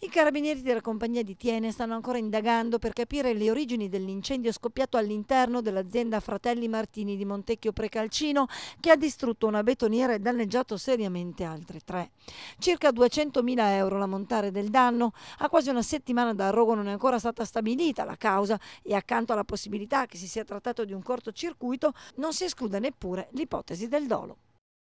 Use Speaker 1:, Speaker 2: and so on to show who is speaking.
Speaker 1: I carabinieri della compagnia di Tiene stanno ancora indagando per capire le origini dell'incendio scoppiato all'interno dell'azienda Fratelli Martini di Montecchio Precalcino che ha distrutto una betoniera e danneggiato seriamente altre tre. Circa 200.000 euro l'ammontare del danno. A quasi una settimana da Rogo non è ancora stata stabilita la causa e accanto alla possibilità che si sia trattato di un cortocircuito non si esclude neppure l'ipotesi del dolo.